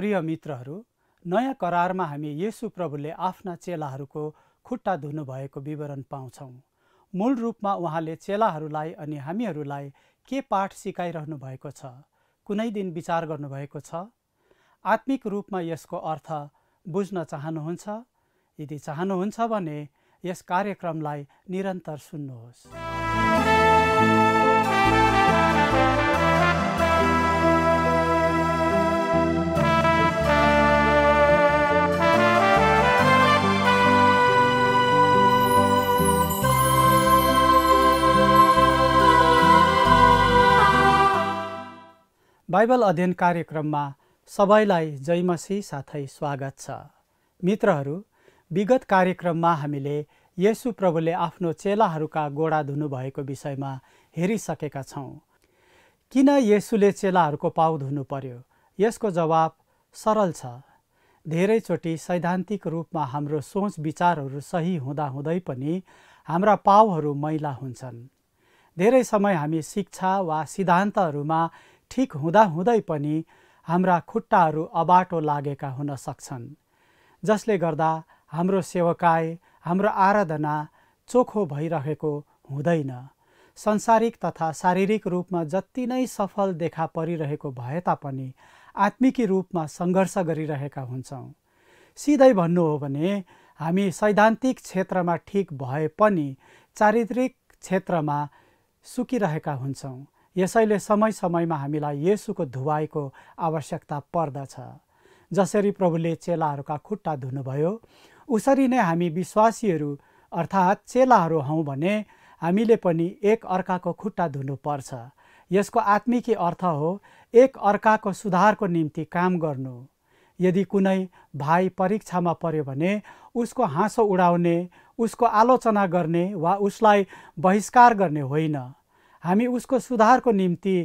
प्रिय मित्रहरू नयाँ करारमा हामी यसु प्रभुले आफ्ना चेलाहरूको खुट्टा धुनुभएको विवरण पाउँछौँ मूल रूपमा उहाँले चेलाहरूलाई अनि हामीहरूलाई के पाठ सिकाइरहनु भएको छ कुनै दिन विचार गर्नुभएको छ आत्मिक रूपमा यसको अर्थ बुझ्न चाहनुहुन्छ यदि चाहनुहुन्छ भने यस कार्यक्रमलाई निरन्तर सुन्नुहोस् बाइबल अध्ययन कार्यक्रममा सबैलाई जयमसी साथै स्वागत छ मित्रहरू विगत कार्यक्रममा हामीले यसु प्रभुले आफ्नो चेलाहरूका गोडा धुनुभएको विषयमा हेरिसकेका छौँ किन येसुले चेलाहरूको पाउ धुनु पर्यो यसको जवाब सरल छ धेरैचोटि सैद्धान्तिक रूपमा हाम्रो सोच विचारहरू सही हुँदाहुँदै पनि हाम्रा पाउहरू मैला हुन्छन् धेरै समय हामी शिक्षा वा सिद्धान्तहरूमा ठिक हुँदाहुँदै पनि हाम्रा खुट्टाहरू अबाटो लागेका हुन सक्छन् जसले गर्दा हाम्रो सेवकाय हाम्रो आराधना चोखो भइरहेको हुँदैन संसारिक तथा शारीरिक रूपमा जति नै सफल देखा परिरहेको भए तापनि आत्मिकी रूपमा सङ्घर्ष गरिरहेका हुन्छौँ सिधै भन्नु हो भने हामी सैद्धान्तिक क्षेत्रमा ठिक भए पनि चारित्रिक क्षेत्रमा सुकिरहेका हुन्छौँ यसैले समय समयमा हामीलाई येसुको धुवाईको आवश्यकता पर्दछ जसरी प्रभुले चेलाहरूका खुट्टा धुनुभयो उसरी नै हामी विश्वासीहरू अर्थात् चेलाहरू हौँ भने हामीले पनि एक अर्काको खुट्टा धुनुपर्छ यसको आत्मिकी अर्थ हो एक अर्काको सुधारको निम्ति काम गर्नु यदि कुनै भाइ परीक्षामा पर्यो भने उसको हाँसो उडाउने उसको आलोचना गर्ने वा उसलाई बहिष्कार गर्ने होइन हामी उसको सुधारको निम्ति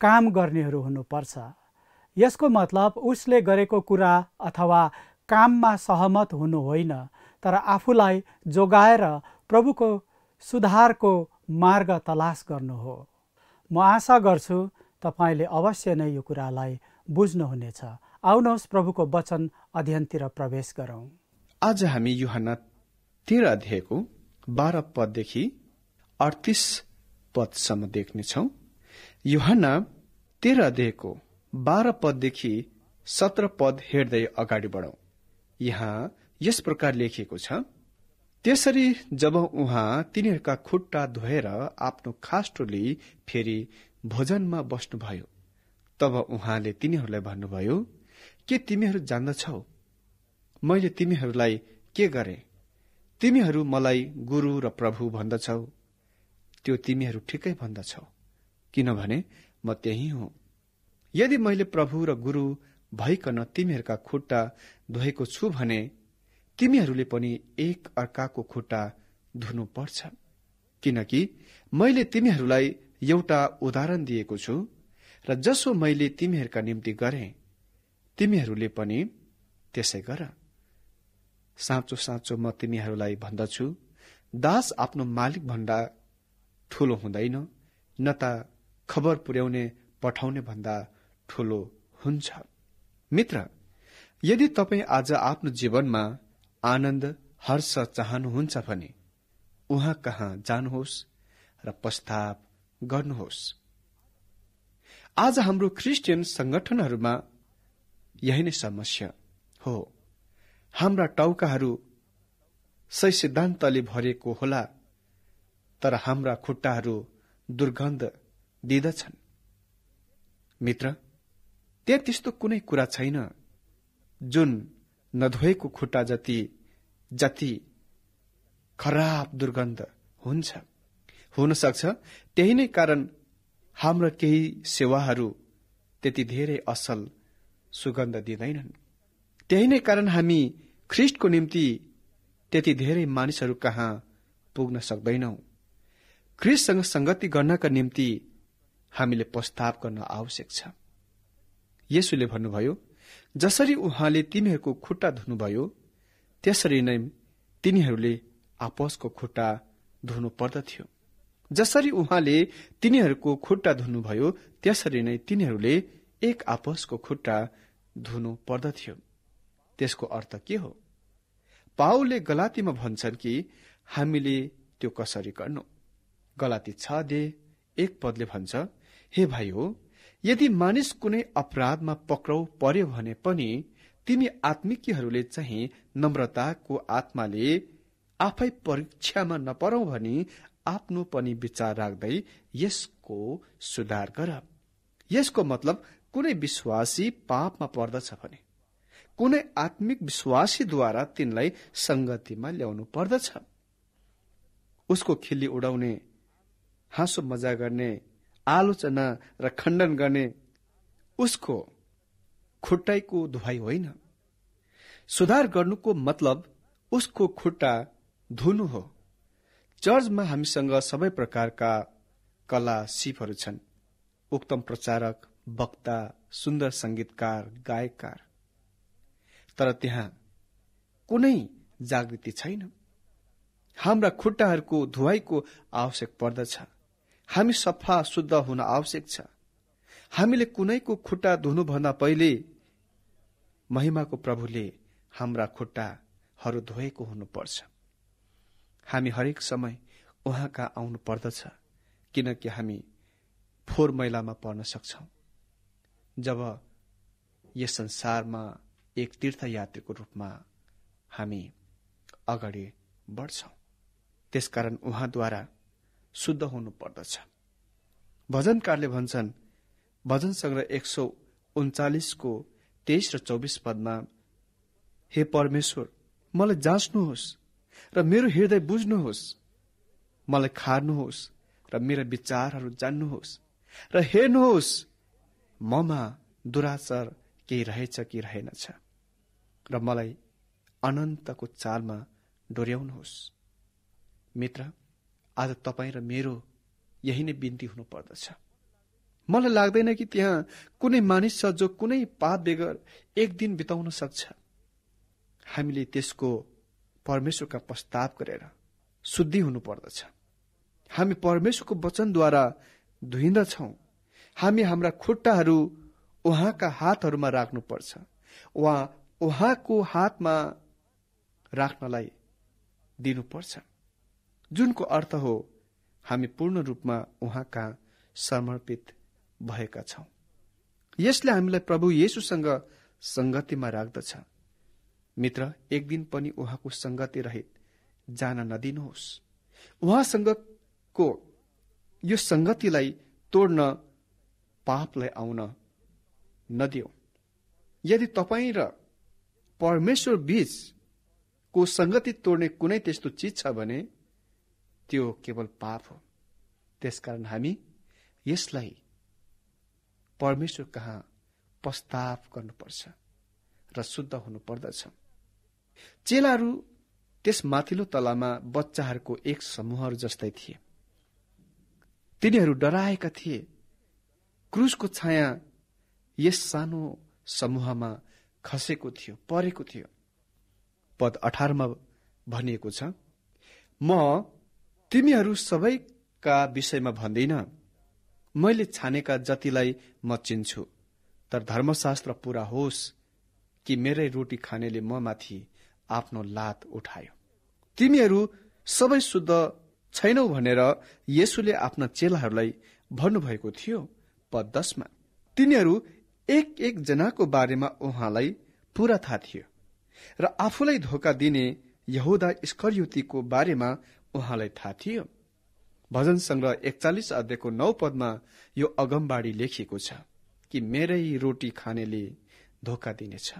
काम गर्नेहरू हुनुपर्छ यसको मतलब उसले गरेको कुरा अथवा काममा सहमत हुनु होइन तर आफूलाई जोगाएर प्रभुको सुधारको मार्ग तलास गर्नु हो म आशा गर्छु तपाईँले अवश्य नै यो कुरालाई बुझ्नुहुनेछ आउनुहोस् प्रभुको वचन अध्ययनतिर प्रवेश गरौँ आज हामी युहना तेह्र अध्यायको बाह्र पददेखि अडतिस पदसम्म देख्नेछौ युहना तेह्र अध्ययको बाह्र पददेखि सत्र पद हेर्दै अगाडि बढौं यहाँ यस प्रकार लेखिएको छ त्यसरी जब उहाँ तिनीहरूका खुट्टा धोएर आफ्नो खास टोली फेरि भोजनमा बस्नुभयो तब उहाँले तिनीहरूलाई भन्नुभयो के तिमीहरू जान्दछौ मैले तिमीहरूलाई के गरे तिमीहरू मलाई गुरू र प्रभु भन्दछौ त्यो तिमीहरू ठिकै भन्दछौ किनभने म त्यही हुँ यदि मैले प्रभु र गुरु भइकन तिमीहरूका खुट्टा धोएको छु भने तिमीहरूले पनि एक अर्काको खुट्टा धुनु पर्छ किनकि मैले तिमीहरूलाई एउटा उदाहरण दिएको छु र जसो मैले तिमीहरूका निम्ति गरे तिमीहरूले पनि त्यसै गर साँचो साँचो म तिमीहरूलाई भन्दछु दास आफ्नो मालिक भन्दा ठूलो हुँदैन न त खबर पुर्याउने पठाउने भन्दा ठूलो हुन्छ मित्र यदि तपाईँ आज आफ्नो जीवनमा आनन्द हर्ष चाहनुहुन्छ भने उहाँ कहाँ जानुहोस् र प्रस्ताव गर्नुहोस् आज हाम्रो क्रिस्चियन संगठनहरूमा यही नै समस्या हो हाम्रा टाउकाहरू सही सिद्धान्तले भरिएको होला तर हाम्रा खुट्टाहरू दुर्गन्ध दिदछन् मित्र त्यहाँ त्यस्तो कुनै कुरा छैन जुन नधोएको खुट्टा जति जति खराब दुर्गन्ध हुन्छ हुन सक्छ त्यही नै कारण हाम्रा केही सेवाहरू त्यति धेरै असल सुगन्ध दिँदैनन् त्यही नै कारण हामी ख्रिस्टको निम्ति त्यति धेरै मानिसहरू कहाँ पुग्न सक्दैनौं ख्रिससँग संगति गर्नका निम्ति हामीले प्रस्ताव गर्न आवश्यक छ यसुले भन्नुभयो जसरी उहाँले तिमीहरूको खुट्टा धुनुभयो त्यसरी नै तिनीहरूले आपसको खुट्टा धुनु पर्दथ्यो जसरी उहाँले तिनीहरूको खुट्टा धुनुभयो त्यसरी नै तिनीहरूले एक आपसको खुट्टा धुनु पर्दथ्यो त्यसको अर्थ के हो पाओले गलातीमा भन्छन् कि हामीले त्यो कसरी गर्नु गलाती छ दे एक पदले भन्छ हे भाइ हो यदि मानिस कुनै अपराधमा पक्राउ पर्यो भने पनि तिमी आत्मिकीहरूले चाहिँ नम्रताको आत्माले आफै परीक्षामा नपरौ भने आफ्नो पनि विचार राख्दै यसको सुधार गर यसको मतलब कुनै विश्वासी पापमा पर्दछ भने कुनै आत्मिक विश्वासीद्वारा तिनलाई संगतिमा ल्याउनु पर्दछ उसको खिल्ली उडाउने हाँसो मजा गर्ने आलोचना र खण्डन गर्ने उसको खुट्टाइको धुवाई होइन सुधार गर्नुको मतलब उसको खुट्टा धुनु हो चर्चमा हामीसँग सबै प्रकारका कला सिपहरू छन् उक्तम प्रचारक वक्ता सुन्दर संगीतकार गायककार तर त्यहाँ कुनै जागृति छैन हाम्रा खुट्टाहरूको धुवाईको आवश्यक पर्दछ हामी सफा शुद्ध हुन आवश्यक छ हामीले कुनैको खुट्टा धुनुभन्दा पहिले महिमाको प्रभुले हाम्रा खुट्टाहरू धोएको हुनुपर्छ हामी हरेक समय उहाँ कहाँ आउनु पर्दछ किनकि हामी फोहोर मैलामा पर्न सक्छौँ जब यस संसारमा एक तीर्थयात्रीको रूपमा हामी अगाडि बढ्छौँ त्यसकारण उहाँद्वारा शुद्ध हुनु पर्दछ भजनकारले भन्छन् भजन सङ्ग्रह एक सौ उन्चालिसको तेइस र चौबिस पदमा हे परमेश्वर मलाई जाँच्नुहोस् र मेरो हृदय बुझ्नुहोस् मलाई खार्नुहोस् र मेरा विचारहरू जान्नुहोस् र हेर्नुहोस् ममा दुराचार केही रहेछ कि रहेनछ र मलाई अनन्तको चालमा डोर्याउनुहोस् मित्र आज तपाईँ र मेरो यही नै बिन्ती हुनुपर्दछ मलाई लाग्दैन कि त्यहाँ कुनै मानिस छ जो कुनै पाप बेगर एक दिन बिताउन सक्छ हामीले त्यसको परमेश्वरका प्रस्ताव गरेर शुद्धि हुनुपर्दछ हामी परमेश्वरको वचनद्वारा धुइन्दछौँ हामी हाम्रा खुट्टाहरू उहाँका हातहरूमा राख्नुपर्छ वा उहाँको हातमा राख्नलाई दिनुपर्छ जुनको अर्थ हो हामी पूर्ण रूपमा उहाँका समर्पित भएका छौं यसले हामीलाई प्रभु येसुसँग सङ्गतिमा राख्दछ मित्र एक दिन पनि उहाँको सङ्गति रहित जान नदिनुहोस् उहाँसँगको यो सङ्गतिलाई तोड्न पापलाई आउन नदियो यदि तपाईँ र परमेश्वर बीचको सङ्गति तोड्ने कुनै त्यस्तो चिज छ भने त्यो केवल पाप हो त्यसकारण हामी यसलाई परमेश्वर कहाँ प्रस्ताव गर्नुपर्छ र शुद्ध हुनुपर्दछ चेलाहरू त्यस माथिल्लो तलामा बच्चाहरूको एक समूहहरू जस्तै थिए तिनीहरू डराएका थिए क्रुसको छाया यस सानो समूहमा खसेको थियो परेको थियो पद अठारमा भनिएको छ म तिमीहरू सबैका विषयमा भन्दिन मैले छानेका जतिलाई म चिन्छु तर धर्मशास्त्र पूरा होस् कि मेरै रोटी खानेले म माथि आफ्नो लात उठायो तिमीहरू सबै शुद्ध छैनौ भनेर यसुले आफ्ना चेलाहरूलाई भन्नुभएको थियो पद दशमा तिनीहरू एक एक जनाको बारेमा उहाँलाई पूरा थाहा थियो र आफूलाई धोका दिने यहुदा स्करयुतीको बारेमा उहाँलाई थाहा थियो भजन संग्रह एकचालिस अध्ययको नौ पदमा यो अगमबाडी लेखिएको छ कि मेरै रोटी खानेले धोका दिनेछ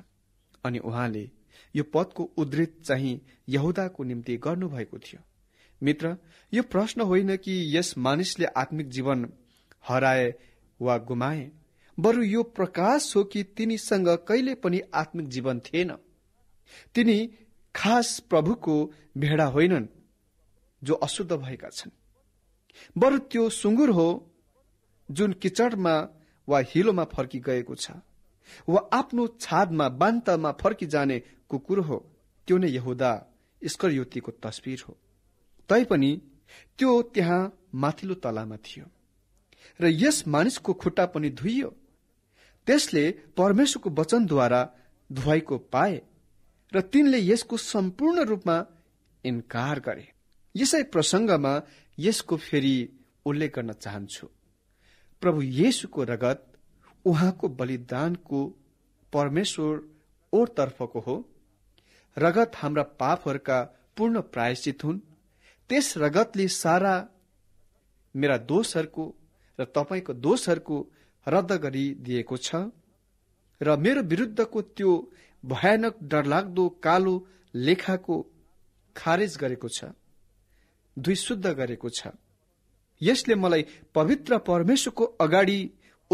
अनि उहाँले यो पदको उद्धित चाहिँ यहुदाको निम्ति गर्नुभएको थियो मित्र यो प्रश्न होइन कि यस मानिसले आत्मिक जीवन हराए वा गुमाए बरु यो प्रकाश हो कि तिनीसँग कहिले पनि आत्मिक जीवन थिएन तिनी खास प्रभुको भेडा होइनन् जो अशुद्ध भएका छन् बरु त्यो सुँगुर हो जुन किचडमा वा हिलोमा गएको छ वा आफ्नो छादमा बान्तामा जाने कुकुर हो त्यो नै यहुदा स्करयुतीको तस्विर हो तैपनि त्यो त्यहाँ माथिल्लो तलामा थियो र यस मानिसको खुट्टा पनि धुइयो त्यसले परमेश्वरको वचनद्वारा धुवाईको पाए र तिनले यसको सम्पूर्ण रूपमा इन्कार गरे यसै प्रसङ्गमा यसको फेरि उल्लेख गर्न चाहन्छु प्रभु येशुको रगत उहाँको बलिदानको परमेश्वर ओरतर्फको हो रगत हाम्रा पापहरूका पूर्ण प्रायश्चित हुन् त्यस रगतले सारा मेरा दोषहरूको र तपाईँको दोषहरूको रद्द गरिदिएको छ र मेरो विरुद्धको त्यो भयानक डरलाग्दो कालो लेखाको खारेज गरेको छ दुई शुद्ध गरेको छ यसले मलाई पवित्र परमेश्वरको अगाडि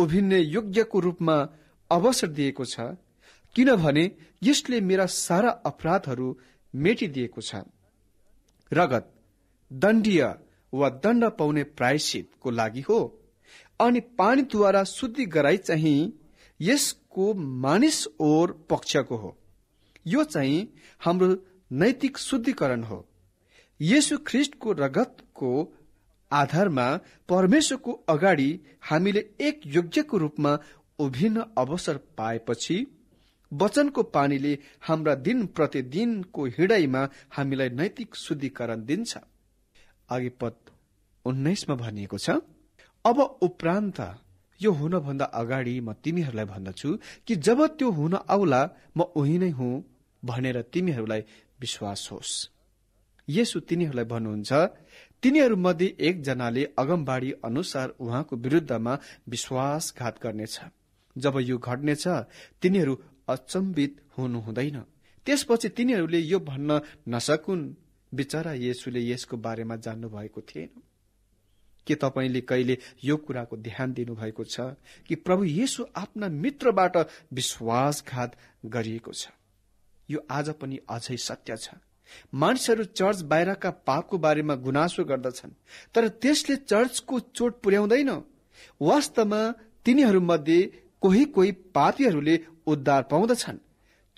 उभिन्ने योग्यको रूपमा अवसर दिएको छ किनभने यसले मेरा सारा अपराधहरू मेटिदिएको छ रगत दण्डीय वा दण्ड पाउने प्रायश्चितको लागि हो अनि पानीद्वारा शुद्धि गराइ चाहिँ यसको मानिस ओर पक्षको हो यो चाहिँ हाम्रो नैतिक शुद्धिकरण हो येसु ख्रिस्टको रगतको आधारमा परमेश्वरको अगाडि हामीले एक योग्यको रूपमा उभिन अवसर पाएपछि वचनको पानीले हाम्रा दिन प्रतिदिनको हिँडाइमा हामीलाई नैतिक शुद्धिकरण दिन्छ अघिपद उन्नाइसमा भनिएको छ अब उपरान्त यो हुनभन्दा अगाडि म तिमीहरूलाई भन्दछु कि जब त्यो हुन आउला म उही नै हुँ भनेर तिमीहरूलाई विश्वास होस् यसु तिनीहरूलाई भन्नुहुन्छ तिनीहरूमध्ये एकजनाले अगमबाड़ी अनुसार उहाँको विरूद्धमा विश्वासघात गर्नेछ जब यो घट्नेछ तिनीहरू अचम्बित हुनुहुँदैन त्यसपछि तिनीहरूले यो भन्न नसकुन् विचारा येसुले यसको बारेमा जान्नु भएको थिएन के तपाईँले कहिले यो कुराको ध्यान दिनुभएको छ कि प्रभु येसु आफ्ना मित्रबाट विश्वासघात गरिएको छ यो आज पनि अझै सत्य छ मानिसहरू चर्च बाहिरका पापको बारेमा गुनासो गर्दछन् तर त्यसले चर्चको चोट पुर्याउँदैन वास्तवमा तिनीहरू मध्ये कोही कोही पापीहरूले उद्धार पाउँदछन्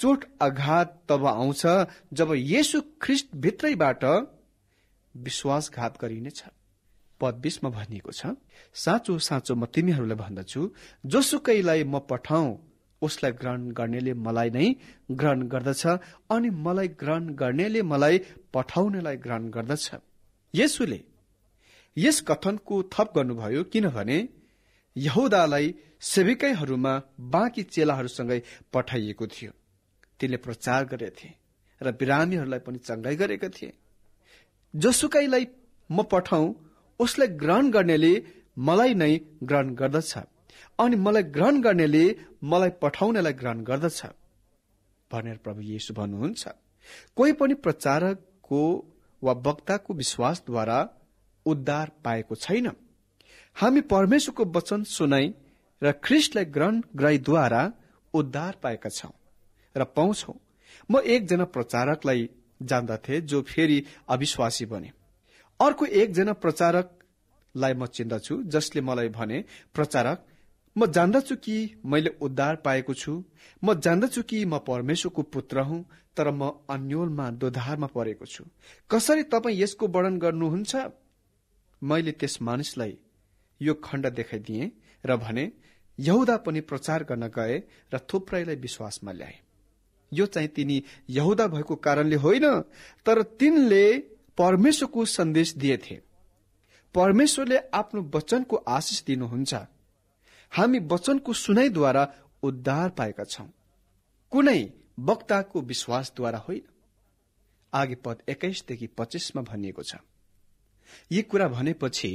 चोट आघात तब आउँछ जब यसु ख्रिस्ट भित्रैबाट विश्वासघात गरिनेछ पद बिसमा भनिएको छ साँचो साँचो म तिमीहरूलाई भन्दछु जोसुकैलाई म पठाऊ उसलाई ग्रहण गर्नेले मलाई नै ग्रहण गर्दछ अनि मलाई ग्रहण गर्नेले मलाई पठाउनेलाई ग्रहण गर्दछ यसुले यस कथनको थप गर्नुभयो किनभने यहुदालाई सेविकैहरूमा बाँकी चेलाहरूसँगै पठाइएको थियो तिनले प्रचार गरेथे र बिरामीहरूलाई पनि चङ्गाई गरेका थिए जसुकैलाई म पठाउँ उसलाई ग्रहण गर्नेले मलाई नै ग्रहण गर्दछ अनि मलाई ग्रहण गर्नेले मलाई पठाउनेलाई ग्रहण गर्दछ भनेर प्रभु येशु भन्नुहुन्छ कोही पनि प्रचारकको वा वक्ताको विश्वासद्वारा उद्धार पाएको छैन हामी परमेश्वरको वचन सुनाई र ख्रिस्टलाई ग्रहण ग्रहीद्वारा उद्धार पाएका छौं र पाउँछौ म एकजना प्रचारकलाई जान्दथे जो फेरि अविश्वासी बने अर्को एकजना प्रचारकलाई म चिन्दछु जसले मलाई भने प्रचारक म जान्दछु कि मैले उद्धार पाएको छु म जान्दछु कि म परमेश्वरको पुत्र हुँ तर म अन्यलमा दोधारमा परेको छु कसरी तपाईँ यसको वर्णन गर्नुहुन्छ मैले त्यस मानिसलाई यो खण्ड देखाइदिएँ र भने यहुदा पनि प्रचार गर्न गए र थुप्रैलाई विश्वासमा ल्याए यो चाहिँ तिनी यहुदा भएको कारणले होइन तर तिनले परमेश्वरको सन्देश दिएथे परमेश्वरले आफ्नो वचनको आशिष दिनुहुन्छ हामी वचनको सुनाइद्वारा उद्धार पाएका छौं कुनै वक्ताको विश्वासद्वारा होइन आगे पद एक्काइसदेखि पच्चिसमा भनिएको छ यी कुरा भनेपछि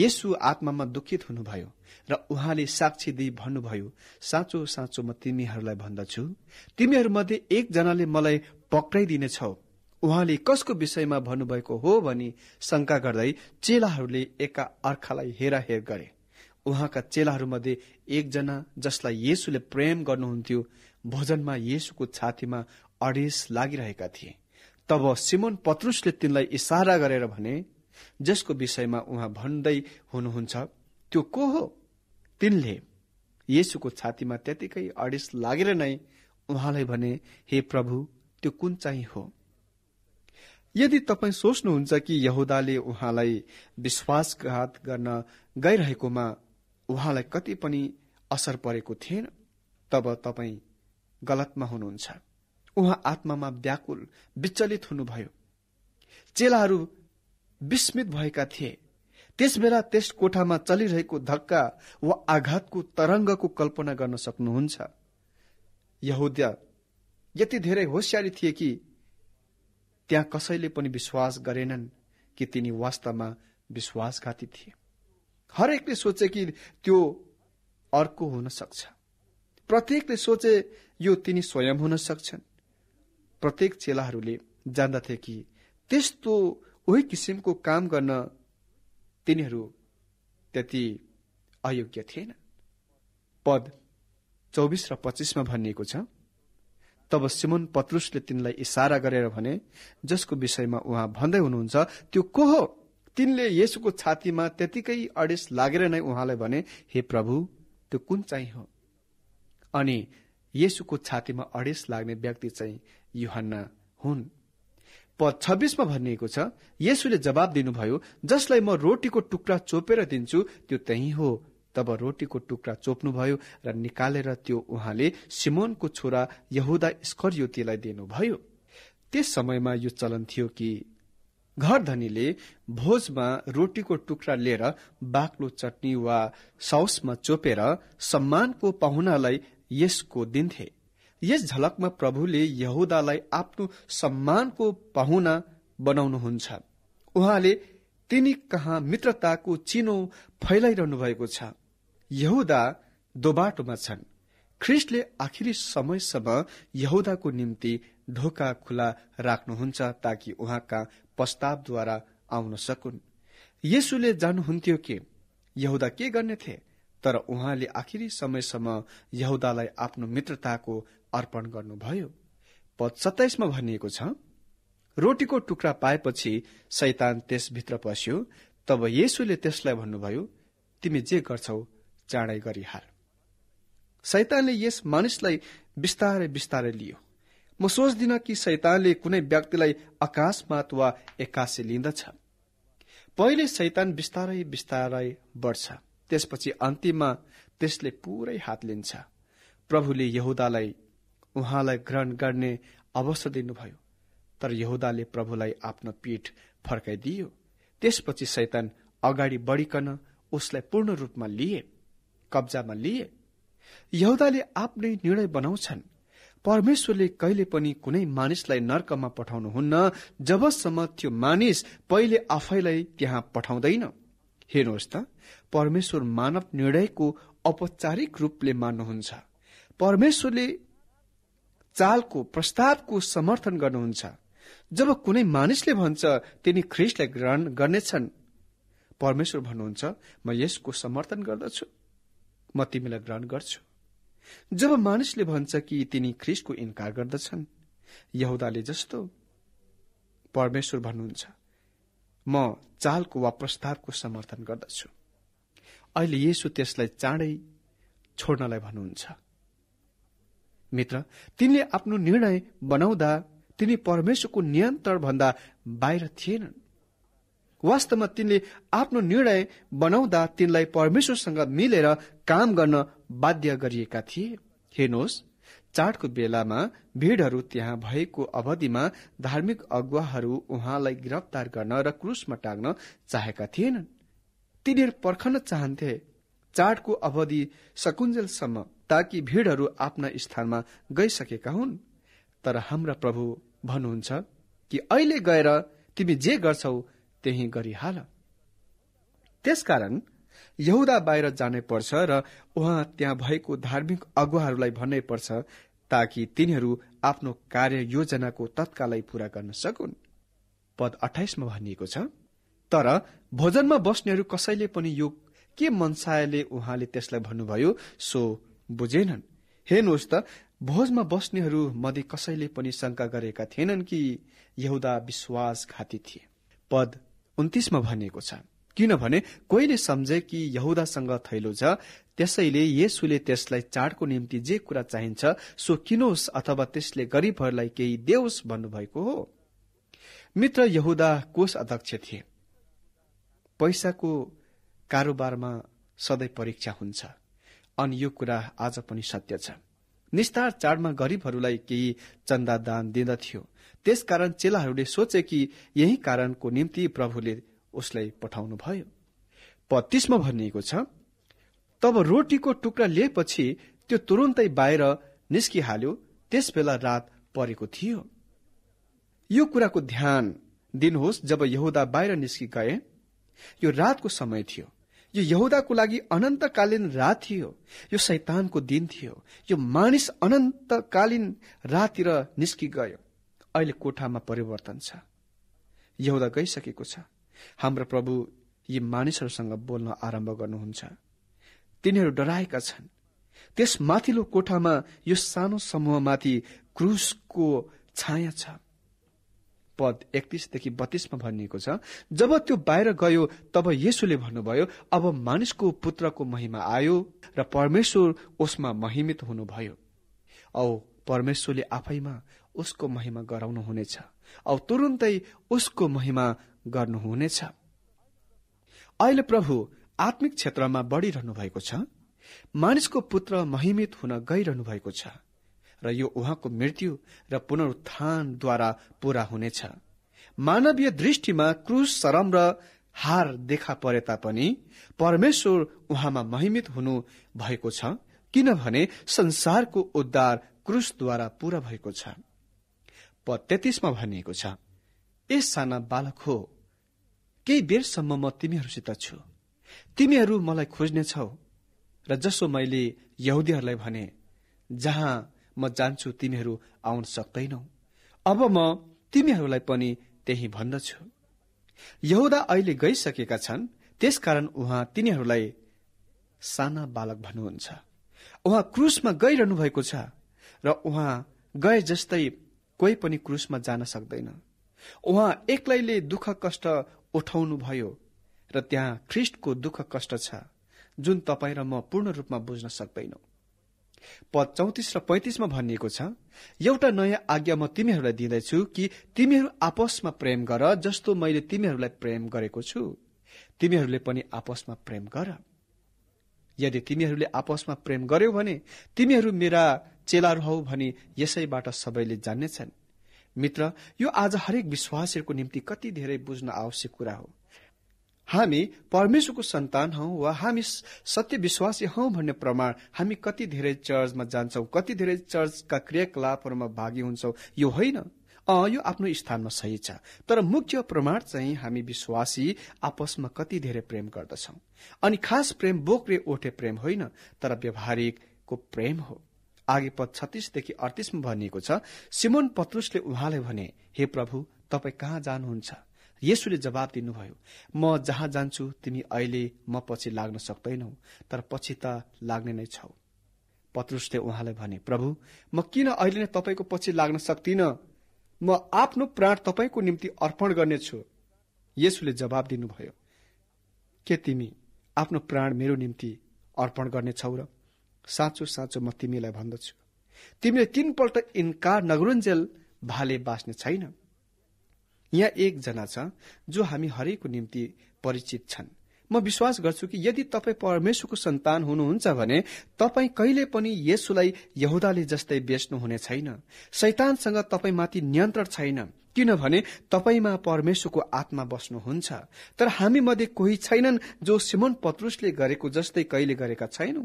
यसु आत्मामा दुखित हुनुभयो र उहाँले साक्षी दिई भन्नुभयो साँचो साँचो म तिमीहरूलाई भन्दछु तिमीहरूमध्ये एकजनाले मलाई पक्राइदिनेछौ उहाँले कसको विषयमा भन्नुभएको हो भनी शंका गर्दै चेलाहरूले एका अर्कालाई हेराहेर गरे उहाँका चेलाहरूमध्ये एकजना जसलाई येसुले प्रेम गर्नुहुन्थ्यो भोजनमा येसुको छातीमा अडेस लागिरहेका थिए तब सिमोन पत्रुसले तिनलाई इसारा गरेर भने जसको विषयमा उहाँ भन्दै हुनुहुन्छ त्यो को हो तिनले येसुको छातीमा त्यतिकै अडेस लागेर नै उहाँलाई भने हे प्रभु त्यो कुन चाहिँ हो यदि तपाईँ सोच्नुहुन्छ कि यहुदाले उहाँलाई विश्वासघात गर्न गइरहेकोमा उहाँलाई कति पनि असर परेको थिएन तब तपाईँ गलतमा हुनुहुन्छ उहाँ आत्मामा व्याकुल विचलित हुनुभयो चेलाहरू विस्मित भएका थिए त्यस बेला त्यस कोठामा चलिरहेको धक्का वा आघातको तरङ्गको कल्पना गर्न सक्नुहुन्छ यहुद्य यति धेरै होसियारी थिए कि त्यहाँ कसैले पनि विश्वास गरेनन् कि तिनी वास्तवमा विश्वासघाती थिए हरेकले सोचे कि त्यो अर्को हुन सक्छ प्रत्येकले सोचे यो तिनी स्वयं हुन सक्छन् प्रत्येक चेलाहरूले जान्दथे कि त्यस्तो उही किसिमको काम गर्न तिनीहरू त्यति अयोग्य थिएन पद चौबिस र पच्चिसमा भनिएको छ तब सिमन पत्रुसले तिनलाई इसारा गरेर भने जसको विषयमा उहाँ भन्दै हुनुहुन्छ त्यो को हो तिनले येसुको छातीमा त्यतिकै अडेस लागेर नै उहाँलाई भने हे प्रभु त्यो कुन चाहिँ हो अनि येसुको छातीमा अडेस लाग्ने व्यक्ति चाहिँ युहन्ना हुन् पद छब्बिसमा भनिएको छ येसुले जवाब दिनुभयो जसलाई म रोटीको टुक्रा चोपेर दिन्छु त्यो त्यही हो तब रोटीको टुक्रा चोप्नुभयो र निकालेर त्यो उहाँले सिमोनको छोरा यहुदा स्करयुतीलाई दिनुभयो त्यस समयमा यो चलन थियो कि घर धनीले भोजमा रोटीको टुक्रा लिएर बाक्लो चटनी वा साउसमा चोपेर सम्मानको पाहुनालाई यसको दिन्थे यस झलकमा प्रभुले यहुदालाई आफ्नो सम्मानको पाहुना बनाउनुहुन्छ उहाँले तिनी कहाँ मित्रताको चिनो फैलाइरहनु भएको छ यहुदा दोबाटोमा छन् ख्रिस्टले आखिरी समयसम्म यहुदाको निम्ति ढोका खुला राख्नुहुन्छ ताकि उहाँका प्रस्तावद्वारा आउन सकुन् यसुले जान्नुहुन्थ्यो कि यहुदा के गर्ने थिए तर उहाँले आखिरी समयसम्म यहुदालाई आफ्नो मित्रताको अर्पण गर्नुभयो पद सत्ताइसमा भनिएको छ रोटीको टुक्रा पाएपछि सैतान त्यसभित्र पस्यो तब येसुले त्यसलाई भन्नुभयो तिमी जे गर्छौ चाँडै गरिहाल सैतानले यस मानिसलाई बिस्तारै बिस्तारै लियो म सोच्दिन कि शैतानले कुनै व्यक्तिलाई आकाशमात वा एक्कासी लिँदछ पहिले शैतान बिस्तारै बिस्तारै बढ्छ त्यसपछि अन्तिममा त्यसले पूरै हात लिन्छ प्रभुले यहुदालाई उहाँलाई ग्रहण गर्ने अवसर दिनुभयो तर यहुदाले प्रभुलाई आफ्नो पीठ फर्काइदियो त्यसपछि शैतान अगाडि बढिकन उसलाई पूर्ण रूपमा लिए कब्जामा लिए यहुदाले आफ्नै निर्णय बनाउँछन् परमेश्वरले कहिले पनि कुनै मानिसलाई नर्कमा पठाउनुहुन्न जबसम्म त्यो मानिस पहिले आफैलाई त्यहाँ पठाउँदैन हेर्नुहोस् त परमेश्वर मानव निर्णयको औपचारिक रूपले मान्नुहुन्छ परमेश्वरले चालको प्रस्तावको समर्थन गर्नुहुन्छ जब कुनै मानिसले भन्छ तिनी ख्रिस्टलाई ग्रहण गर्नेछन् परमेश्वर भन्नुहुन्छ म यसको समर्थन गर्दछु म तिमीलाई ग्रहण गर्छु जब मानिसले भन्छ कि तिनी ख्रिसको इन्कार गर्दछन् यहुदाले जस्तो परमेश्वर भन्नुहुन्छ म चालको वा प्रस्तावको समर्थन गर्दछु अहिले यसो त्यसलाई चाँडै छोड्नलाई भन्नुहुन्छ मित्र तिनले आफ्नो निर्णय बनाउँदा तिनी परमेश्वरको नियन्त्रण भन्दा बाहिर थिएनन् वास्तवमा तिनले आफ्नो निर्णय बनाउँदा तिनलाई परमेश्वरसँग मिलेर काम गर्न बाध्य गरिएका थिए हेर्नुहोस् चाडको बेलामा भीड़हरू त्यहाँ भएको अवधिमा धार्मिक अगुवाहरू उहाँलाई गिरफ्तार गर्न र क्रुसमा टाग्न चाहेका थिएनन् तिनीहरू पर्खन चाहन्थे चाडको अवधि सकुन्जेलसम्म ताकि भीड़हरू आफ्ना स्थानमा गइसकेका हुन् तर हाम्रा प्रभु भन्नुहुन्छ कि अहिले गएर तिमी जे गर्छौ त्यही गरिहाल त्यसकारण यहुदा बाहिर जानै पर्छ र उहाँ त्यहाँ भएको धार्मिक अगुवाहरूलाई भन्नै पर्छ ताकि तिनीहरू आफ्नो कार्य योजनाको तत्काललाई पूरा गर्न सकुन् पद अठाइसमा भनिएको छ तर भोजनमा बस्नेहरू कसैले पनि यो के मनसायले उहाँले त्यसलाई भन्नुभयो सो बुझेनन् हेर्नुहोस् त भोजमा बस्नेहरू मध्ये कसैले पनि शंका गरेका थिएनन् कि यहुदा विश्वासघाती थिए पद उन्तिसमा भनिएको छ किनभने कोहीले सम्झे कि यहुदासँग थैलो छ त्यसैले येसुले त्यसलाई चाडको निम्ति जे कुरा चाहिन्छ सो किनोस् अथवा त्यसले गरीबहरूलाई केही देओस् भन्नुभएको हो मित्र यहुदा कोष अध्यक्ष थिए पैसाको कारोबारमा सधैँ परीक्षा हुन्छ अनि यो कुरा आज पनि सत्य छ निस्तार चाडमा गरीबहरूलाई केही चन्दा दान दिँदथ्यो त्यसकारण चेलाहरूले सोचे कि यही कारणको निम्ति प्रभुले उसलाई पठाउनु पठाउनुभयो पत्तीसमा भनिएको छ तब रोटीको टुक्रा लिएपछि त्यो तुरुन्तै बाहिर निस्किहाल्यो त्यस बेला रात परेको थियो यो कुराको ध्यान दिनुहोस् जब यहुदा बाहिर निस्कि गए यो रातको समय थियो यो यहुदाको लागि अनन्तकालीन रात थियो यो शैतानको दिन थियो यो मानिस अनन्तकालीन राततिर निस्कि गयो अहिले कोठामा परिवर्तन छ यहुदा गइसकेको छ हाम्रो प्रभु यी मानिसहरूसँग बोल्न आरम्भ गर्नुहुन्छ तिनीहरू डराएका छन् त्यस माथिल्लो कोठामा यो सानो समूहमाथि क्रुसको छाया छ पद एकतिसदेखि बत्तीसमा भनिएको छ जब त्यो बाहिर गयो तब येसुले भन्नुभयो अब मानिसको पुत्रको महिमा आयो र परमेश्वर उसमा महिमित हुनुभयो औ परमेश्वरले आफैमा उसको महिमा गराउनुहुनेछ औ तुरुन्तै उसको महिमा गर्नुहुनेछ अहिले प्रभु आत्मिक क्षेत्रमा बढ़िरहनु भएको छ मानिसको पुत्र महिमित हुन गइरहनु भएको छ र यो उहाँको मृत्यु र पुनरुत्थानद्वारा पूरा हुनेछ मानवीय दृष्टिमा क्रुस शरम र हार देखा परे तापनि परमेश्वर उहाँमा महिमित हुनु भएको छ किनभने संसारको उद्धार क्रुसद्वारा पूरा भएको छ प तेत्तिसमा भनिएको छ ए साना बालक हो केही बेरसम्म म तिमीहरूसित छु तिमीहरू मलाई खोज्नेछौ र जसो मैले यहुदीहरूलाई भने जहाँ म जान्छु तिमीहरू आउन सक्दैनौ अब म तिमीहरूलाई पनि त्यही भन्दछु यहुदा अहिले गइसकेका छन् त्यसकारण उहाँ तिनीहरूलाई साना बालक भन्नुहुन्छ उहाँ क्रुसमा गइरहनु भएको छ र उहाँ गए जस्तै कोही पनि क्रुसमा जान सक्दैन उहाँ एक्लैले दुःख कष्ट उठाउनुभयो र त्यहाँ ख्रिस्टको दुःख कष्ट छ जुन तपाईँ र म पूर्ण रूपमा बुझ्न सक्दैनौ पद चौतिस र पैंतिसमा भनिएको छ एउटा नयाँ आज्ञा म तिमीहरूलाई दिँदैछु कि तिमीहरू आपसमा प्रेम गर जस्तो मैले तिमीहरूलाई प्रेम गरेको छु तिमीहरूले पनि आपसमा प्रेम गर यदि तिमीहरूले आपसमा प्रेम गर्यो भने तिमीहरू मेरा चेलाहरू हौ भनी यसैबाट सबैले जान्नेछन् मित्र यो आज हरेक विश्वासीहरूको निम्ति कति धेरै बुझ्न आवश्यक कुरा हो हामी परमेश्वरको सन्तान हौ वा हामी सत्य विश्वासी हौ भन्ने प्रमाण हामी कति धेरै चर्चमा जान्छौं कति धेरै चर्चका क्रियाकलापहरूमा भागी हुन्छौँ यो होइन अँ यो आफ्नो स्थानमा सही छ तर मुख्य प्रमाण चाहिँ हामी विश्वासी आपसमा कति धेरै प्रेम गर्दछौँ अनि खास प्रेम बोक्रे ओठे प्रेम होइन तर व्यवहारिकको प्रेम हो आगे पद छत्तीसदेखि अडतिसमा भनिएको छ सिमोन पत्रुसले उहाँलाई भने हे प्रभु तपाईँ कहाँ जानुहुन्छ यसुले जवाब दिनुभयो म जहाँ जान्छु तिमी अहिले म पछि लाग्न सक्दैनौ तर पछि त लाग्ने नै छौ पत्रुसले उहाँलाई भने प्रभु म किन अहिले नै तपाईँको पछि लाग्न सक्दिन म आफ्नो प्राण तपाईँको निम्ति अर्पण गर्नेछु यसुले जवाब दिनुभयो के तिमी आफ्नो प्राण मेरो निम्ति अर्पण गर्नेछौ र साँचो साँचो म तिमीलाई भन्दछु तिमीले तीनपल्ट इन्कार नगरुन्जेल भाले बाँच्ने छैन यहाँ एकजना छ जो हामी हरेकको निम्ति परिचित छन् म विश्वास गर्छु कि यदि तपाईँ परमेश्वरको सन्तान हुनुहुन्छ भने तपाईँ कहिले पनि यसुलाई यहुदाले जस्तै बेच्नु हुने छैन शैतानसँग तपाईँमाथि नियन्त्रण छैन किनभने तपाईँमा परमेश्वरको आत्मा बस्नुहुन्छ तर हामी मध्ये कोही छैनन् जो सिमन पत्रुसले गरेको जस्तै कहिले गरेका छैनौ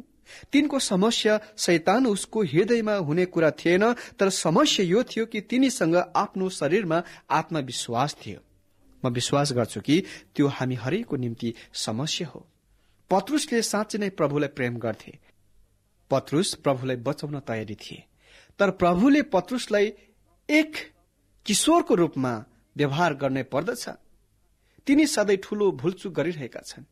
तिनको समस्या शैतान उसको हृदयमा हुने कुरा थिएन तर समस्या यो थियो कि तिनीसँग आफ्नो शरीरमा आत्मविश्वास थियो म विश्वास गर्छु कि त्यो हामी हरेकको निम्ति समस्या हो पत्रुसले साँच्चै नै प्रभुलाई प्रेम गर्थे पत्रुस प्रभुलाई बचाउन तयारी थिए तर प्रभुले पत्रुसलाई एक किशोरको रूपमा व्यवहार गर्नै पर्दछ तिनी सधैँ ठूलो भुलचुक गरिरहेका छन्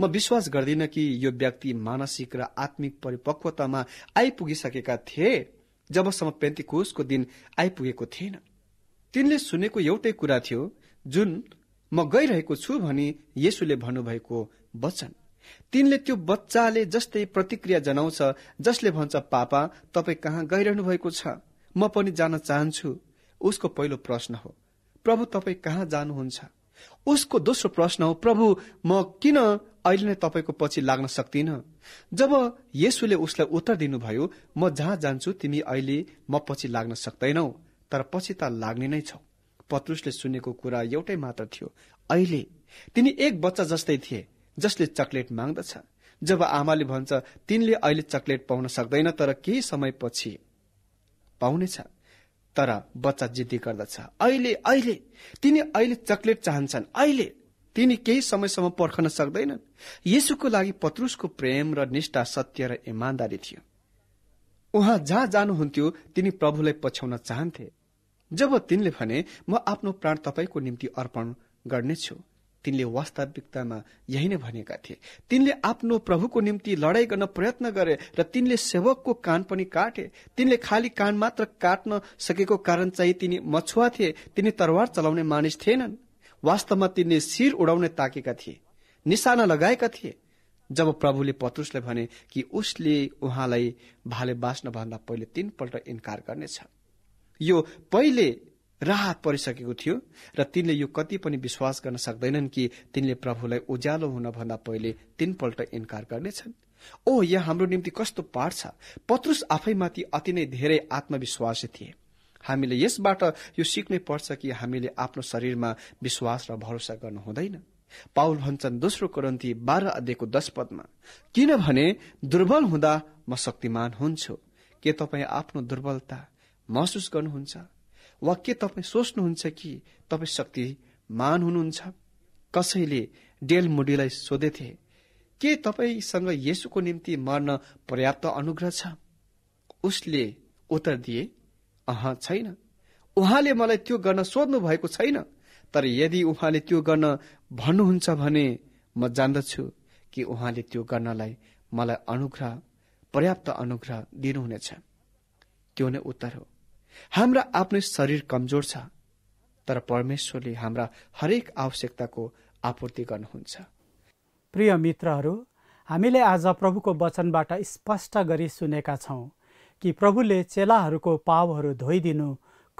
म विश्वास गर्दिन कि यो व्यक्ति मानसिक र आत्मिक परिपक्वतामा आइपुगिसकेका थिए जबसम्म पेन्तिकोसको दिन आइपुगेको थिएन तिनले सुनेको एउटै कुरा थियो जुन म गइरहेको छु भनी येसुले भन्नुभएको वचन तिनले त्यो बच्चाले जस्तै प्रतिक्रिया जनाउँछ जसले भन्छ पापा तपाईँ कहाँ गइरहनु भएको छ म पनि जान चाहन्छु उसको पहिलो प्रश्न हो प्रभु तपाईँ कहाँ जानुहुन्छ उसको दोस्रो प्रश्न हो प्रभु म किन अहिले नै तपाईँको पछि लाग्न सक्दिन जब यसुले उसलाई उत्तर दिनुभयो म जहाँ जान्छु तिमी अहिले म पछि लाग्न सक्दैनौ तर पछि त लाग्ने नै छौ पत्रुसले सुनेको कुरा एउटै मात्र थियो अहिले तिनी एक बच्चा जस्तै थिए जसले चक्लेट माग्दछ जब आमाले भन्छ तिनले अहिले चक्लेट पाउन सक्दैन तर केही समयपछि पाउनेछ तर बच्चा जिद्दी गर्दछ अहिले अहिले तिनी अहिले चक्लेट चाहन्छन् अहिले तिनी केही समयसम्म पर्खन सक्दैनन् यसुको लागि पत्रुसको प्रेम र निष्ठा सत्य र इमान्दारी थियो उहाँ जहाँ जानुहुन्थ्यो तिनी प्रभुलाई पछ्याउन चाहन्थे जब तिनले भने म आफ्नो प्राण तपाईँको निम्ति अर्पण गर्नेछु तिनले वास्तविकतामा यही नै भनेका थिए तिनले आफ्नो प्रभुको निम्ति लडाई गर्न प्रयत्न गरे र तिनले सेवकको कान पनि काटे तिनले खाली कान मात्र काट्न सकेको कारण चाहिँ तिनी मछुवा थिए तिनी तरवार चलाउने मानिस थिएनन् वास्तवमा तिनले शिर उडाउने ताकेका थिए निशाना लगाएका थिए जब प्रभुले पत्रुसले भने कि उसले उहाँलाई भाले बाँच्नभन्दा पहिले तीनपल्ट इन्कार गर्नेछ यो पहिले राहत परिसकेको थियो र तिनले यो कति पनि विश्वास गर्न सक्दैनन् कि तिनले प्रभुलाई उज्यालो हुनभन्दा पहिले तीनपल्ट इन्कार गर्नेछन् ओ यहाँ हाम्रो निम्ति कस्तो पाठ छ पत्रुस आफैमाथि अति नै धेरै आत्मविश्वासी थिए हामीले यसबाट यो सिक्नै पर्छ कि हामीले आफ्नो शरीरमा विश्वास र भरोसा गर्नु हुँदैन पाउल भन्छन् दोस्रो करन्ती बाह्र अध्ययको दश पदमा किनभने दुर्बल हुँदा म शक्तिमान हुन्छु के तपाईँ आफ्नो दुर्बलता महसुस गर्नुहुन्छ वा के तपाईँ सोच्नुहुन्छ कि तपाईँ मान हुनुहुन्छ कसैले डेल मुडीलाई सोधेथे के तपाईँसँग यसुको निम्ति मर्न पर्याप्त अनुग्रह छ उसले उत्तर दिए अह छैन उहाँले मलाई त्यो गर्न सोध्नु भएको छैन तर यदि उहाँले त्यो गर्न भन्नुहुन्छ भने म जान्दछु कि उहाँले त्यो गर्नलाई मलाई अनुग्रह पर्याप्त अनुग्रह दिनुहुनेछ त्यो नै उत्तर हो हाम्रा आफ्नै शरीर कमजोर छ तर परमेश्वरले हाम्रा हरेक आवश्यकताको आपूर्ति गर्नुहुन्छ प्रिय मित्रहरू हामीले आज प्रभुको वचनबाट स्पष्ट गरी सुनेका छौँ कि प्रभुले चेलाहरूको पावहरू धोइदिनु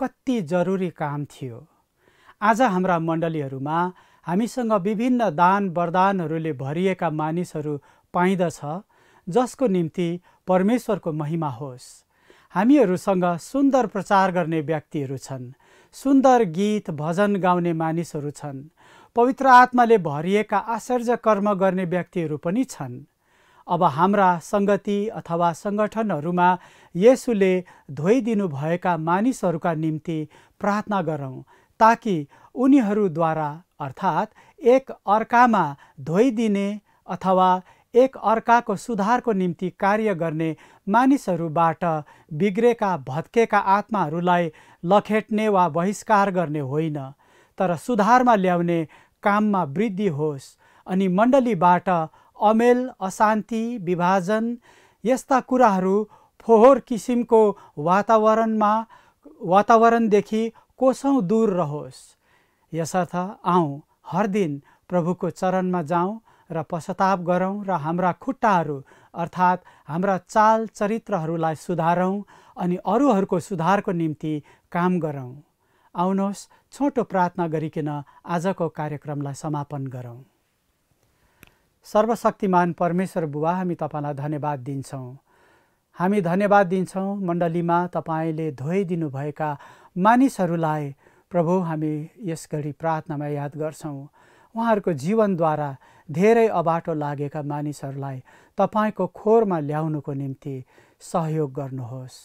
कति जरुरी काम थियो आज हाम्रा मण्डलीहरूमा हामीसँग विभिन्न दान वरदानहरूले भरिएका मानिसहरू पाइँदछ जसको निम्ति परमेश्वरको महिमा होस् हामीहरूसँग सुन्दर प्रचार गर्ने व्यक्तिहरू छन् सुन्दर गीत भजन गाउने मानिसहरू छन् पवित्र आत्माले भरिएका आश्चर्य कर्म गर्ने व्यक्तिहरू पनि छन् अब हाम्रा सङ्गति अथवा सङ्गठनहरूमा यसुले भएका मानिसहरूका निम्ति प्रार्थना गरौँ ताकि उनीहरूद्वारा अर्थात् एक अर्कामा धोइदिने अथवा एक अर्काको सुधारको निम्ति कार्य गर्ने मानिसहरूबाट बिग्रेका भत्केका आत्माहरूलाई लखेट्ने वा बहिष्कार गर्ने होइन तर सुधारमा ल्याउने काममा वृद्धि होस् अनि मण्डलीबाट अमेल अशान्ति विभाजन यस्ता कुराहरू फोहोर किसिमको वातावरणमा वातावरणदेखि कोसौँ दूर रहोस् यसर्थ आउँ हर दिन प्रभुको चरणमा जाउँ र पश्चाताप गरौँ र हाम्रा खुट्टाहरू अर्थात् हाम्रा चाल चरित्रहरूलाई सुधारौँ अनि अरूहरूको सुधारको निम्ति काम गरौँ आउनुहोस् छोटो प्रार्थना गरिकन आजको कार्यक्रमलाई समापन गरौँ सर्वशक्तिमान परमेश्वर बुबा हामी तपाईँलाई धन्यवाद दिन्छौँ हामी धन्यवाद दिन्छौँ मण्डलीमा तपाईँले धोइदिनुभएका मानिसहरूलाई प्रभु हामी यस घडी प्रार्थनामा याद गर्छौँ उहाँहरूको जीवनद्वारा धेरै अबाटो लागेका मानिसहरूलाई तपाईँको खोरमा ल्याउनुको निम्ति सहयोग गर्नुहोस्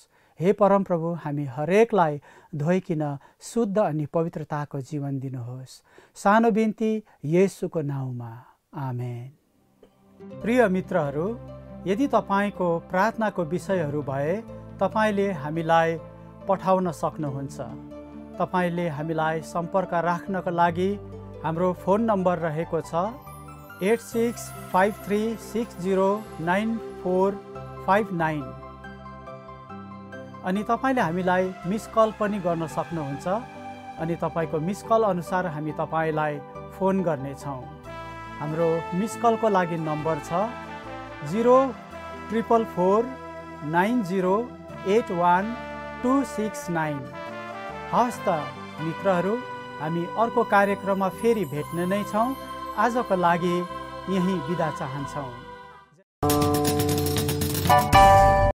हे परमप्रभु हामी हरेकलाई धोइकिन शुद्ध अनि पवित्रताको जीवन दिनुहोस् सानो बिन्ती येसुको नाउँमा आमेन प्रिय मित्रहरू यदि तपाईँको प्रार्थनाको विषयहरू भए तपाईँले हामीलाई पठाउन सक्नुहुन्छ तपाईँले हामीलाई सम्पर्क राख्नको लागि हाम्रो फोन नम्बर रहेको छ eight six five three six zero nine four five nine अनि तपाईँले हामीलाई मिस कल पनि गर्न सक्नुहुन्छ अनि तपाईँको मिस कल अनुसार हामी तपाईँलाई फोन गर्नेछौँ हाम्रो मिस कलको लागि नम्बर छ zero triple four nine zero eight one two six nine हस् त मित्रहरू हामी अर्को कार्यक्रममा फेरि भेट्ने नै छौँ आजको लागि यहीँ बिदा चाहन्छौँ